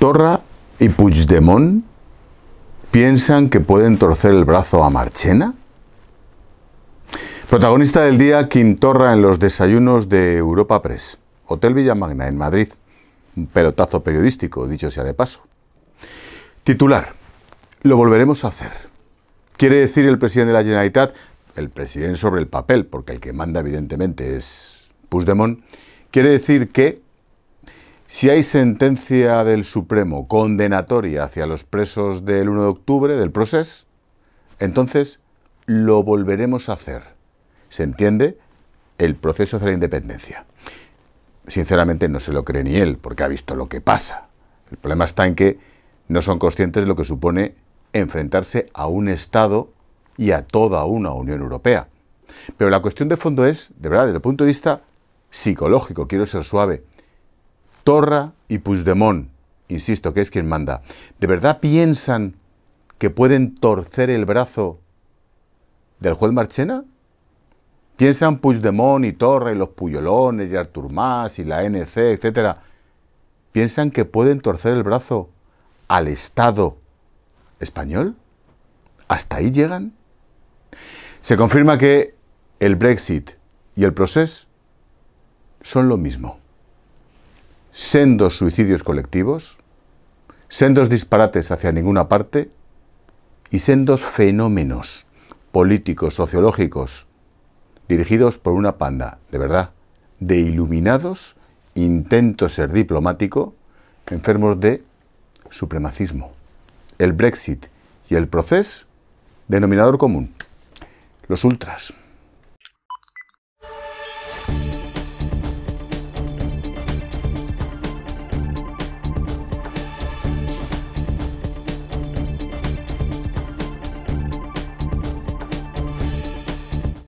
Torra y Puigdemont piensan que pueden torcer el brazo a Marchena? Protagonista del día, Quintorra en los desayunos de Europa Press, Hotel Villa Magna en Madrid. Un pelotazo periodístico, dicho sea de paso. Titular, lo volveremos a hacer. Quiere decir el presidente de la Generalitat, el presidente sobre el papel, porque el que manda evidentemente es Puigdemont, quiere decir que si hay sentencia del Supremo condenatoria hacia los presos del 1 de octubre del proceso, entonces lo volveremos a hacer. ¿Se entiende? El proceso hacia la independencia. Sinceramente no se lo cree ni él, porque ha visto lo que pasa. El problema está en que no son conscientes de lo que supone enfrentarse a un Estado y a toda una Unión Europea. Pero la cuestión de fondo es, de verdad, desde el punto de vista psicológico, quiero ser suave, Torra y Puigdemont, insisto, que es quien manda, ¿de verdad piensan que pueden torcer el brazo del juez Marchena? ¿Piensan Puigdemont y Torra y los Puyolones y Artur Mas y la NC, etcétera? ¿Piensan que pueden torcer el brazo al Estado español? ¿Hasta ahí llegan? Se confirma que el Brexit y el proceso son lo mismo sendos suicidios colectivos, sendos disparates hacia ninguna parte y sendos fenómenos políticos, sociológicos, dirigidos por una panda, de verdad, de iluminados, intento ser diplomático, enfermos de supremacismo. El Brexit y el proceso, denominador común, los ultras.